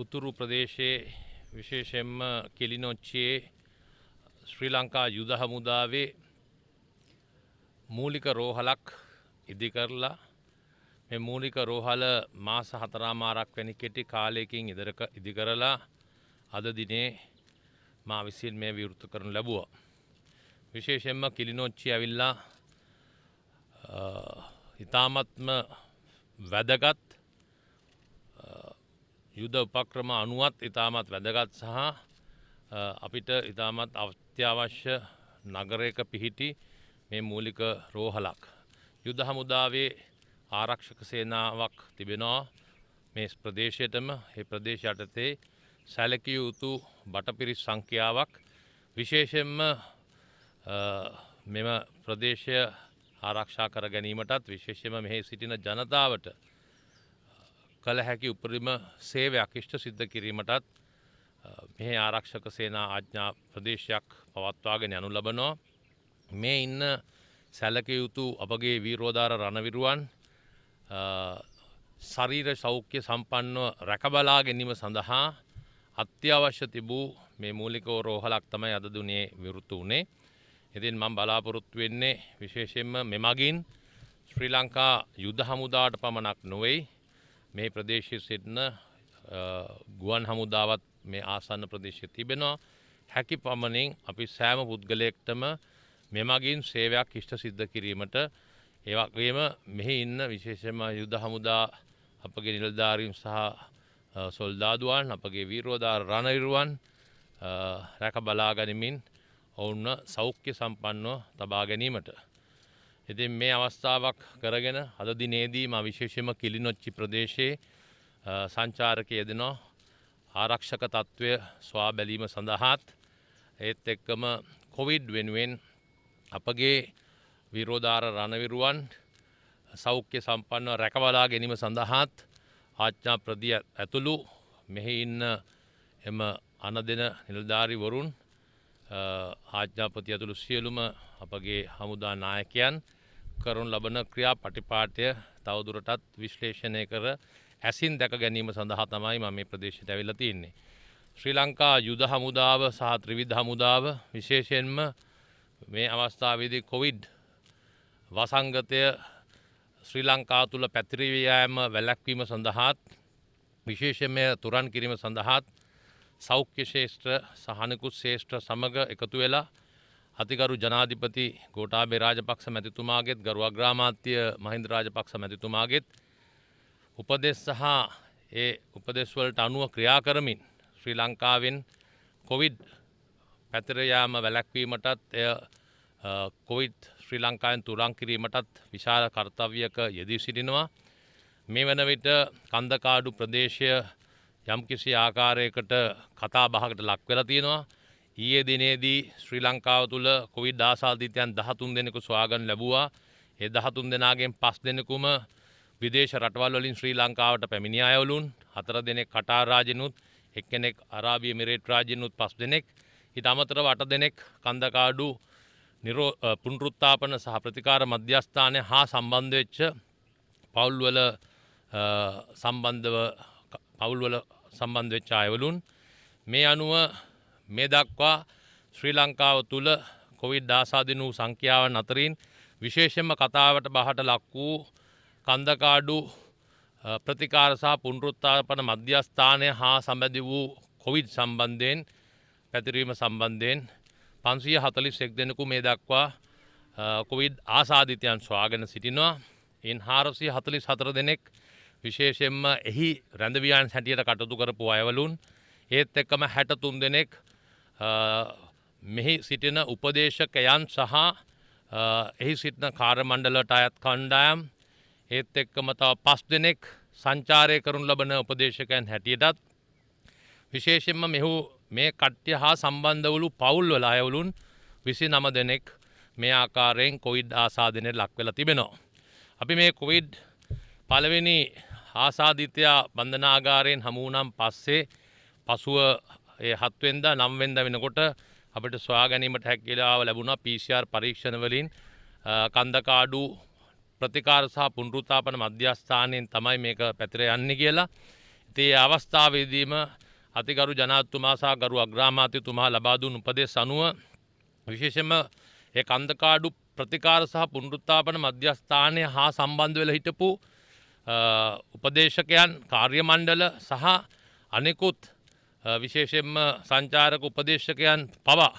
උතුරු ප්‍රදේශයේ විශේෂෙන්ම කෙලිනොච්චේ ශ්‍රී ලංකා යුද හමුදාවේ මූලික රෝහලක් ඉදි කරලා මේ මූලික රෝහල මාස හතරාමාරක් වැනි කෙටි කාලයකින් ඉදරක ඉදි කරලා අද දිනේ මා විසින් මේ විවෘත කරන ලැබුවා. විශේෂයෙන්ම කිලිනොච්චි ඇවිල්ලා ඉතාමත්ම වැදගත් යුද උපක්‍රම අනුවත් ඉතාමත් වැදගත් සහ අපිට ඉතාමත් අවත්‍යවශ්‍ය නගරයක පිහිටි මේ මූලික රෝහලක්. යුද හමුදාවේ ආරක්ෂක සේනාවක් තිබෙනවා මේ ප්‍රදේශයටම ඒ ප්‍රදේශ යටතේ සැලකිය යුතු බටපිරිස් සංඛ්‍යාවක් විශේෂයෙන්ම මෙම ප්‍රදේශය ආරක්ෂා කර ගැනීමටත් විශේෂම මෙහි සිටින ජනතාවට කළ හැකි උපරිම සේවයක් ඉෂ්ට සිද්ධ කිරීමටත් මෙහි ආරක්ෂක සේනා ආඥා ප්‍රදේශයක් පවත්වාගෙන යනු ලබනවා. මේ ඉන්න සැලක යුතු අපගේ වීරෝධාර රණවිරුවන් ශරීර සෞඛ්‍ය සම්පන්නව රැකබලා ගැනීම සඳහා අත්‍යවශ්‍ය තිබූ මේ මූලිකෝ රෝහලක් තමයි අද දුනේ විවෘත වුණේ. ඉතින් මම බලාපොරොත්තු වෙන්නේ විශේෂයෙන්ම මෙමගින් ශ්‍රී ලංකා යුද හමුදාවට පමණක් නොවෙයි මේ ප්‍රදේශයේ සිටින ගුවන් හමුදාවත් මේ ආසන්න ප්‍රදේශය තිබෙනවා හැකි පමණින් අපි සෑම පුද්ගලයෙක්ටම මෙමගින් සේවයක් ඉෂ්ට සිද්ධ කිරීමට ඒවගේම මෙහි ඉන්න විශේෂම යුද හමුදා අපගේ නිලධාරීම් සහ සොල්දාදුවන් අපගේ වීරෝධාර රණවිරුවන් රැක බලාගනිමින් ඔවුන්න සෞඛ්‍ය සම්පන්නව තබා ගැනීමට ඉතින් මේ අවස්ථාවක් කරගෙන අද දිනේදී මා විශේෂයෙන්ම කිලිනොච්චි ප්‍රදේශයේ සංචාරක යෙදෙනවා ආරක්ෂක తත්වය සොයා බැලීම සඳහාත් ඒත් එක්කම කොවිඩ් වෙනුවෙන් අපගේ විරෝධාර රණවිරුවන් සෞඛ්‍ය සම්පන්නව රැකවලා ගැනීම සඳහාත් ආඥා ප්‍රදිය ඇතුළු මෙහි ඉන්න එම අනදෙන නිලධාරිවරුන් ආඥාපති ඇතුළු සියලුම අපගේ හමුදා නායකයන් කරනු ලබන ක්‍රියා පටිපාටය තවදුරටත් විශ්ලේෂණය කර ඇසින් දැක ගැනීම සඳහා තමයි මම මේ ප්‍රදේශයට ඇවිල්ලා තියෙන්නේ. ශ්‍රී ලංකා යුද හමුදාව සහ ත්‍රිවිධ හමුදාව විශේෂයෙන්ම මේ අවස්ථාවේදී කොවිඩ් වසංගතය ශ්‍රී ලංකා තුළ පැතිරී යාම වැළැක්වීම සඳහාත් විශේෂයෙන්ම තුරන් කිරීම සඳහාත් සෞඛ්‍ය ශේෂ්ත්‍ර සහ අනිකුත් ශේෂ්ත්‍ර සමග එකතු වෙලා අතිකරු ජනාධිපති ගෝටාබේ රාජපක්ෂ මැතිතුමාගේත් ගරුවග්‍රාමාත්‍ය මහින්ද රාජපක්ෂ මැතිතුමාගේත් උපදෙස් සහ ඒ උපදෙස්වලට අනුව ක්‍රියා කරමින් ශ්‍රී ලංකාවෙන් කොවිඩ් පැතිරයාම වැලැක්වීමටත් එය කොවිඩ් ශ්‍රී ලංකාවෙන් තුරන් කිරීමටත් විශාල කර්තව්‍යක යෙදී සිටිනවා මේ වන විට කන්දකාඩු ප්‍රදේශය යම්කිසි ආකාරයකට කතා බහකට ලක් වෙලා තියෙනවා ඊයේ දිනේදී ශ්‍රී ලංකාව තුළ කොවිඩ් ආසාදිතයන් 13 දෙනෙකු සොයාගන්න ලැබුවා. ඒ 13 දෙනාගෙන් 5 දෙනෙකුම විදේශ රටවල් වලින් ශ්‍රී ලංකාවට පැමිණි අයවලුන්, 4 දෙනෙක් කටාර් රාජෙනුත්, එක්කෙනෙක් අරාබි එමිරේට් රාජෙනුත් 5 දෙනෙක්, ඊට අමතරව 8 දෙනෙක් කන්දකාඩු නිරෝ පුනරුත්ථාපන සහ ප්‍රතිකාර මධ්‍යස්ථානය හා සම්බන්ධ වෙච්ච පවුල්වල සම්බන්ධව පවුල්වල සම්බන්ධ වෙච්ච අයවලුන් මේ අනුව මේ දක්වා ශ්‍රී ලංකාව තුළ කොවිඩ් දාසාදින වූ සංඛ්‍යාවන් අතරින් විශේෂම කතාවට බහට ලක් වූ කන්දකාඩු ප්‍රතිකාර සහ පුනරුත්ථාපන මධ්‍යස්ථානය හා සම්බන්ධ වූ කොවිඩ් සම්බන්ධයෙන් පැතිරීම සම්බන්ධයෙන් 541 දෙනෙකු මේ දක්වා කොවිඩ් ආසාදිතයන් සොයාගෙන සිටිනවා. එන් 444 දෙනෙක් විශේෂයෙන්ම එහි රැඳවියන් හැටියට කටයුතු කරපු අයවලුන් ඒත් එක්කම 63 දෙනෙක් මෙහි සිටින උපදේශකයන් සහ එහි සිටින කාරමණ්ඩලට අයත් කණ්ඩායම් ඒත් එක්කම තව පස් දෙනෙක් සංචාරය කරනු ලබන උපදේශකයන් හැටියටත් විශේෂෙන්ම මෙහු මේ කට්්‍ය හා සම්බන්ධවලු පවුල්වල අයවුලුන් විසි නම දෙනෙක් මේ ආකාරයෙන් කොවිඩ් ආසාධනය ලක්වෙලා තිබෙනවා. අපි මේ කොවිඩ් පලවෙනි ආසාධිත්‍යයා බන්ධනාගාරයෙන් හමුවනම් පස්සේ පසුව ඒ හත්වෙන්ද නම්වෙන්ද වෙනකොට අපිට සොයා ගැනීමට හැකිලාව ලැබුණා පිසිR පරීක්ෂණවලින් කන්දකාඩු ප්‍රතිකාර සහ පුනරුත්ථාපන මධ්‍යස්ථානයෙන් තමයි මේක පැතිර යන්නේ කියලා. ඉතින් අවස්ථාවේදීම අතිගරු ජනාධිපතිතුමා සහ ගරු අග්‍රාමාත්‍යතුමා ලබා දුන් උපදෙස් අනුව විශේෂයෙන්ම ඒ කන්දකාඩු ප්‍රතිකාර සහ පුනරුත්ථාපන මධ්‍යස්ථානය හා සම්බන්ධ වෙලා හිටපු උපදේශකයන් කාර්ය මණ්ඩල සහ අනෙකුත් විශේෂයෙන්ම සංචාරක උපදේශකයන් පවා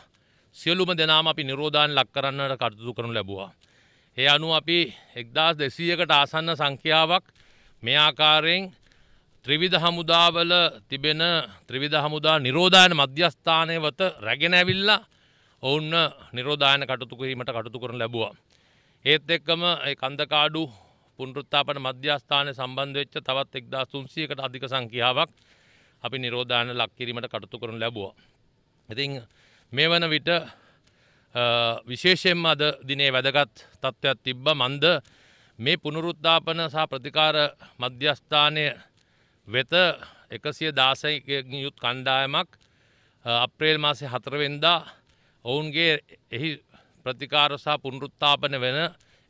සියලුම දෙනාම අපි නිරෝධාන් ලක් කරන්නට කටයුතු කරනු ලැබුවා. ඒ අනුව අපි එක්දස් දෙසීයකට ආසන්න සංඛ්‍යාවක් මේ ආකාරයෙන් ත්‍රිවිධ හමුදාවල තිබෙන ත්‍රිවිධ හමුදා නිරෝධායන මධ්‍යස්ථානය වත රැගෙන ඇවිල්ලා ඔවුන්න නිරෝධායන කටතු කිරීමට කටතු කරන ලැබවා. ඒත් එක්කම කන්දකාඩු පුන්ෘත්තාපන මධ්‍යස්ථානය සම්බන්ධවෙච්ච තවත් එක්දා තුන්සියකට අධික සංඛ්‍යාවක් අපි නිරෝධාන ලක් කිරීමට කටතු කරන ලැබුවා. ඉතින් මේ වන විට විශේෂයෙන්ම අද දිනේ වැදගත් තත්ත්වයක් තිබ්බ මන්ද මේ පුනරුත්ථාපන සහ ප්‍රතිකාර මධ්‍යස්ථානය වෙත එකසිය දාසයකින් යුත් කණ්ඩායමක් අප්‍රේල් මාසේ හතරවෙන්දා ඔවුන්ගේ එහි ප්‍රතිකාර සහ පුනරුත්ථාපන වෙන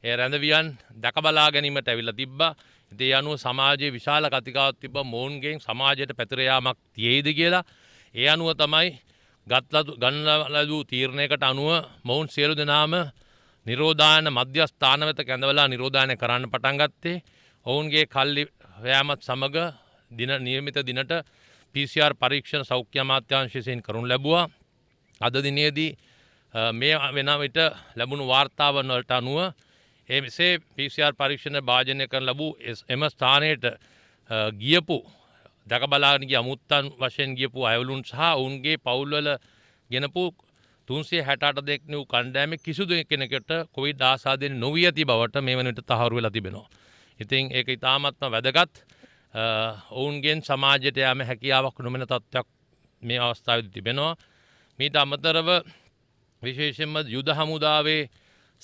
ඒ රැඳවියන් දැකබලා ගැනීමට ඇවිල්ලා තිබ්බා. ඉතින් අනුව සමාජයේ විශාල කතිකාවක් තිබ්බ මොවුන්ගෙන් සමාජයට පැතිර යාමක් තියේද කියලා. ඒ අනුව තමයි ගත්ලදු ගන්නලදු තීරණයකට අනුව මොවුන් සියලු දෙනාම නිරෝධායන මධ්‍යස්ථාන වෙත කැඳවලා නිරෝධායනය කරන්න පටන් ගත්තේ. ඔවුන්ගේ කල්ලි වෑමත් සමග දින නියමිත දිනට PCR පරීක්ෂණ සෞඛ්‍ය අමාත්‍යාංශයෙන් කරනු ලැබුවා. අද දිනේදී මේ වෙන විට ලැබුණු වාර්තාවන් වලට අනුව ඒ මෙසේ පිසිR පරීක්ෂණ භාජනය කරන ලබූ එම ස්ථානයට ගියපු දකබලාගගේ අමුත්තන් වශයෙන් ගියපු අයවලුන් සහ ඔවුන්ගේ පවුල්වල ගෙනපු තුන්සේ හැටට දෙක්න වූ කණ්ඩෑම කිසිදු කෙනෙකට කොයි ආසාදෙන් නොවී ඇති බවට මේ වනට තහරුව ලතිබෙනවා. ඉතින් ඒක ඉතාමත්ම වැදගත් ඔවුන්ගෙන් සමාජයට යම හැකියාවක් නොමෙන තත්ත්වයක් මේ අවස්ථාවද තිබෙනවා. මීට අමතරව විශේෂෙන්ම යුද හමුදාවේ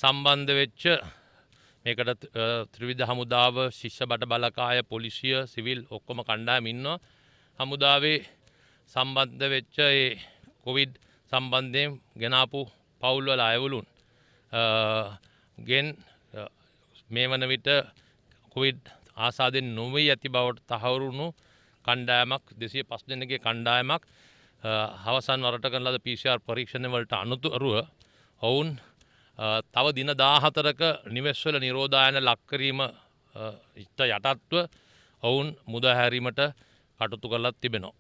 සම්බන්ධ වෙච්ච මේකට ත්‍රවිධ හමුදාව ශිෂ්‍ය බට බලකාය පොලිසිය සිවිල් ඔක්කොම කණ්ඩායම ඉන්නවා හමුදාවේ සම්බන්ධ වෙච්ච ඒ කොවිඩ් සම්බන්ධයෙන් ගෙනාපු පවුල්වල අයවුලුන් ගෙන් මේ වන විට කොවිඩ් ආසාදෙන් නොවී ඇති බවට තහවුරුණු කණ්ඩායමක් දෙසිය පස් දෙනගේ කණ්ඩායමක් හවසන් වරට කරලද පිසිR පරීක්ෂණ වලට අනුතුරුව ඔවුන් තව දින දාහතරක නිවෙස්වල නිරෝධායන ලක්කිරීම ඉට යටත්ව ඔවුන් මුදහැරීමට කටුතු කරලත් තිබෙනවා.